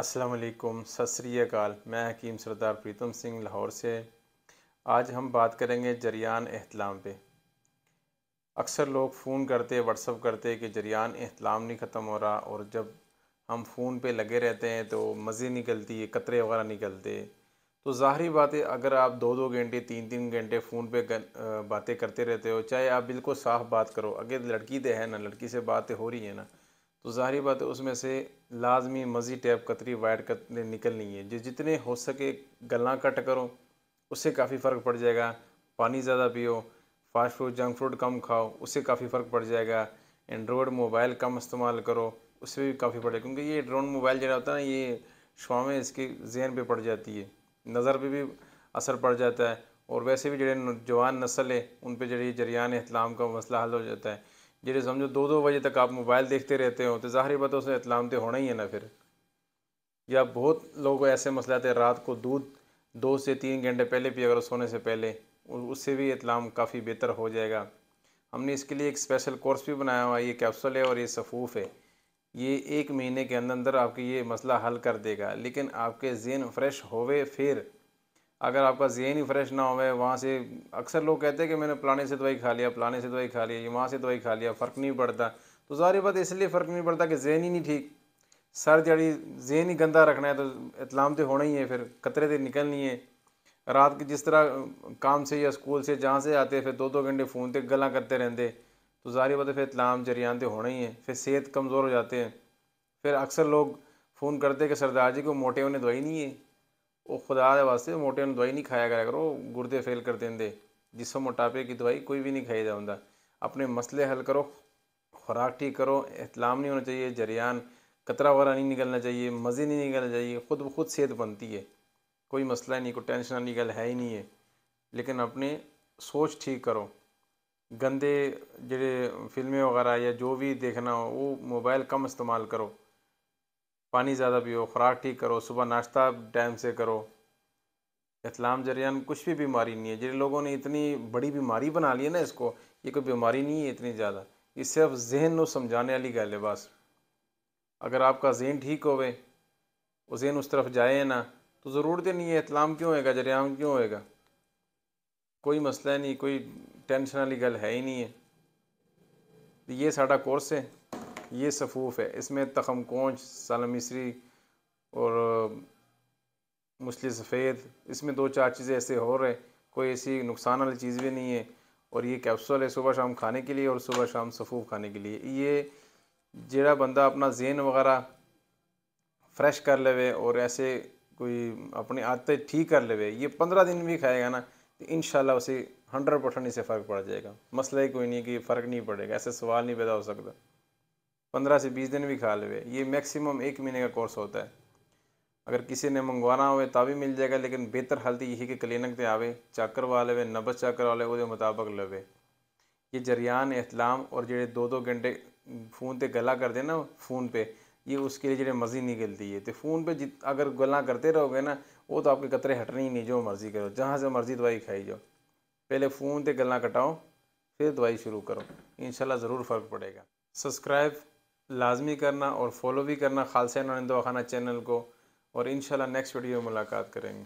अस्सलाम वालेकुम सत श्रीकाल मैं हकीम सरदार प्रीतम सिंह लाहौर से आज हम बात करेंगे जरियान अहतलाम पे अक्सर लोग फ़ोन करते व्हाट्सअप करते कि जरियान अहतलाम नहीं ख़त्म हो रहा और जब हम फ़ोन पे लगे रहते हैं तो मज़े निकलती है कतरे वगैरह निकलते तो ज़ाहरी है अगर आप दो दो घंटे तीन तीन घंटे फ़ोन पे बातें करते रहते हो चाहे आप बिल्कुल साफ बात करो अगर लड़की दे है ना लड़की से बातें हो रही है ना तो ज़ाहरी बात है उसमें से लाजमी मज़ी टैप कतरी वाइड कतरे निकलनी है जो जितने हो सके गला कट करो उससे काफ़ी फ़र्क पड़ जाएगा पानी ज़्यादा पियो फास्ट फूड जंक फूड कम खाओ उससे काफ़ी फ़र्क पड़ जाएगा एंड्रॉयड मोबाइल कम इस्तेमाल करो उससे भी काफ़ी पड़ेगा क्योंकि ये ड्रोन मोबाइल जो होता है ना ये शुआमें इसके जहन पर पड़ जाती है नज़र पर भी असर पड़ जाता है और वैसे भी जो जवान नस्ल है उन पर जरिए जरियान इतलाम का मसला हल हो जाता है जैसे समझो दो दो बजे तक आप मोबाइल देखते रहते हो तो ज़ाहरी बात उसमें इतलाम तो होना ही है ना फिर या बहुत लोग ऐसे मसले आते हैं रात को दूध दो से तीन घंटे पहले पिया करो सोने से पहले उससे भी इतलाम काफ़ी बेहतर हो जाएगा हमने इसके लिए एक स्पेशल कोर्स भी बनाया हुआ है ये कैप्सूल है और ये सफ़ूफ़ है ये एक महीने के अंदर अंदर आपके ये मसला हल कर देगा लेकिन आपके जेन फ्रेश होवे फिर अगर आपका जहन ही फ्रेश ना हो वहाँ से अक्सर लोग कहते हैं कि मैंने पुराने से दवाई खा लिया पुराने से दवाई खा लिया वहाँ से दवाई खा लिया फ़र्क नहीं पड़ता तो ज़ाहिर बात इसलिए फ़र्क नहीं पड़ता कि जहन ही नहीं ठीक सर जड़ी जहन ही गंदा रखना है तो इतलाम तो होना ही है फिर कतरे तो निकलनी है रात के जिस तरह काम से या स्कूल से जहाँ से आते फिर दो दो घंटे फ़ोन तक गला करते रहते तो ज़ाहिर बात है फिर इतलाम जरियान तो होना ही है फिर सेहत कमज़ोर हो जाते हैं फिर अक्सर लोग फ़ोन करते कि सरदार जी को मोटे होने दवाई नहीं है वो खुदा वास्ते मोटे दवाई नहीं खाया ਖਾਇਆ करो ਕਰੋ फेल कर देंगे जिसमें मोटापे की दवाई कोई भी नहीं खाई जाता अपने मसले हल करो खुराक ठीक करो एहतलाम नहीं होना चाहिए जरियान कतरा वगैरह नहीं निकलना चाहिए मज़े नहीं निकलना चाहिए खुद ब खुद सेहत बनती है कोई मसला नहीं कोई टेंशन वाली गल है ही नहीं है लेकिन अपने सोच ठीक करो गंदे ਜਿਹੜੇ वगैरह या जो भी देखना हो ਉਹ मोबाइल कम इस्तेमाल करो पानी ज़्यादा पियो खुराक ठीक करो सुबह नाश्ता टाइम से करो इतलाम जरियान कुछ भी बीमारी नहीं है जिन लोगों ने इतनी बड़ी बीमारी बना ली है ना इसको ये कोई बीमारी नहीं है इतनी ज़्यादा ये सिर्फ जहन न समझाने वाली गल है बस अगर आपका जहन ठीक होवे वो जहन उस तरफ जाए ना तो ज़रूरत नहीं है इतलाम क्यों होएगा जरियाम क्यों होएगा कोई मसला नहीं कोई टेंशन वाली गल है ही नहीं है ये साढ़ा कोर्स है ये सफ़ूफ़ है इसमें तखम कोंच साला और मछली सफ़ेद इसमें दो चार चीज़ें ऐसे हो रहे कोई ऐसी नुकसान वाली चीज़ भी नहीं है और ये कैप्सूल है सुबह शाम खाने के लिए और सुबह शाम सफ़ूफ खाने के लिए ये जड़ा बंदा अपना जेन वगैरह फ्रेश कर लेवे और ऐसे कोई अपनी आदतें ठीक कर लेवे ये पंद्रह दिन भी खाएगा ना तो इन उसे हंड्रेड परसेंट इसे फ़र्क पड़ जाएगा मसला ही कोई नहीं कि फ़र्क नहीं पड़ेगा ऐसे सवाल नहीं पैदा हो सकता पंद्रह से बीस दिन भी खा लेवे ये मैक्सिमम एक महीने का कोर्स होता है अगर किसी ने मंगवाना हो भी मिल जाएगा लेकिन बेहतर हालत यही कि क्लिनिक पर आवे चाकर वाले वे नब्बे चाकर वाले वो मुताबिक लवे ये जरियान एहतलाम और जो दो दो घंटे फोन पर गला करते ना फ़ोन पे ये उसके लिए जो मर्जी निकलती है तो फ़ोन पे जित अगर गला करते रहोगे ना वो तो आपके कतरे हटने ही नहीं जो मर्ज़ी करो जहाँ से मर्ज़ी दवाई खाई जाओ पहले फ़ोन ते गला कटाओ फिर दवाई शुरू करो इन ज़रूर फ़र्क पड़ेगा सब्सक्राइब लाजमी करना और फॉलो भी करना खालसा दवाखाना चैनल को और इन नेक्स्ट वीडियो में मुलाकात करेंगे